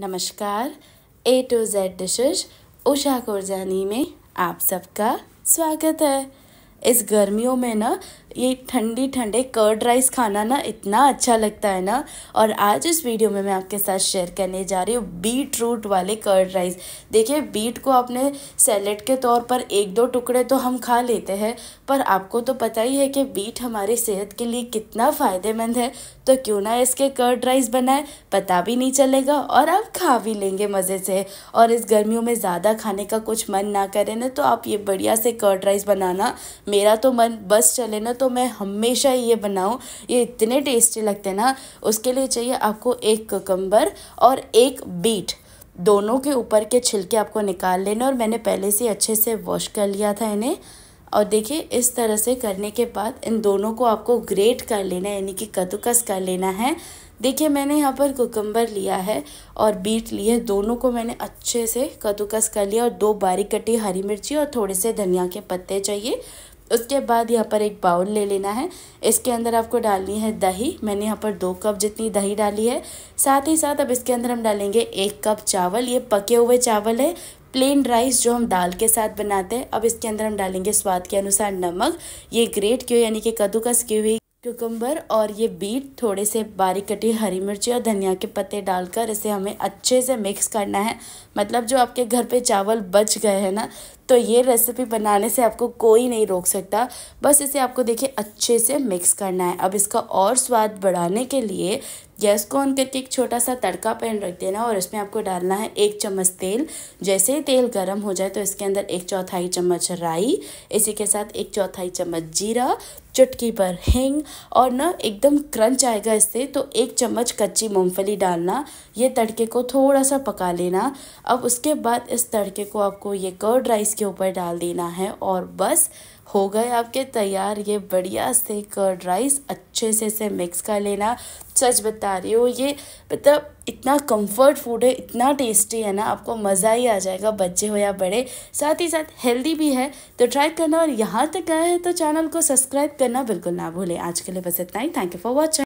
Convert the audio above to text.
नमस्कार A to Z dishes Usha Kurjani में आप सबका स्वागत है इस गर्मियों में ना ये ठंडी ठंडे कर्ड राइस खाना ना इतना अच्छा लगता है ना और आज इस वीडियो में मैं आपके साथ शेयर करने जा रही हूँ बीट रूट वाले कर्ड राइस देखिए बीट को आपने सैलेड के तौर पर एक दो टुकड़े तो हम खा लेते हैं पर आपको तो पता ही है कि बीट हमारी सेहत के लिए कितना फ़ायदेमंद है तो क्यों ना इसके कर्ड राइस बनाए पता भी नहीं चलेगा और आप खा भी लेंगे मज़े से और इस गर्मियों में ज़्यादा खाने का कुछ मन ना करे ना तो आप ये बढ़िया से कर्ड राइस बनाना मेरा तो मन बस चले ना तो तो मैं हमेशा ये बनाऊँ ये इतने टेस्टी लगते हैं ना उसके लिए चाहिए आपको एक ककम्बर और एक बीट दोनों के ऊपर के छिलके आपको निकाल लेने और मैंने पहले से अच्छे से वॉश कर लिया था इन्हें और देखिए इस तरह से करने के बाद इन दोनों को आपको ग्रेट कर लेना है यानी कि कद्दूकस कर लेना है देखिए मैंने यहाँ पर कुकम्बर लिया है और बीट लिए है दोनों को मैंने अच्छे से कद्दूकस कर लिया और दो बारीक कटी हरी मिर्ची और थोड़े से धनिया के पत्ते चाहिए उसके बाद यहाँ पर एक बाउल ले लेना है इसके अंदर आपको डालनी है दही मैंने यहाँ पर दो कप जितनी दही डाली है साथ ही साथ अब इसके अंदर हम डालेंगे एक कप चावल ये पके हुए चावल है प्लेन राइस जो हम दाल के साथ बनाते हैं अब इसके अंदर हम डालेंगे स्वाद के अनुसार नमक ये ग्रेट क्यों यानी कि कद्दूकस की हुई कुकम्बर और ये बीट थोड़े से बारीक कटी हरी मिर्ची और धनिया के पत्ते डालकर इसे हमें अच्छे से मिक्स करना है मतलब जो आपके घर पे चावल बच गए हैं ना तो ये रेसिपी बनाने से आपको कोई नहीं रोक सकता बस इसे आपको देखिए अच्छे से मिक्स करना है अब इसका और स्वाद बढ़ाने के लिए गैस को ऑन करके एक छोटा सा तड़का पैन रख देना और इसमें आपको डालना है एक चम्मच तेल जैसे ही तेल गर्म हो जाए तो इसके अंदर एक चौथाई चम्मच राई इसी के साथ एक चौथाई चम्मच जीरा चुटकी पर हिंग और ना एकदम क्रंच आएगा इससे तो एक चम्मच कच्ची मूंगफली डालना ये तड़के को थोड़ा सा पका लेना अब उसके बाद इस तड़के को आपको ये कर्ड राइस के ऊपर डाल देना है और बस हो गए आपके तैयार ये बढ़िया से कर्ड राइस अच्छे से इसे मिक्स कर लेना सच बता रही हूँ ये मतलब इतना कंफर्ट फूड है इतना टेस्टी है ना आपको मज़ा ही आ जाएगा बच्चे हो या बड़े साथ ही साथ हेल्दी भी है तो ट्राई करना और यहाँ तक आए हैं तो चैनल को सब्सक्राइब करना बिल्कुल ना भूलें आज के लिए बस इतना ही थैंक यू फॉर वॉचिंग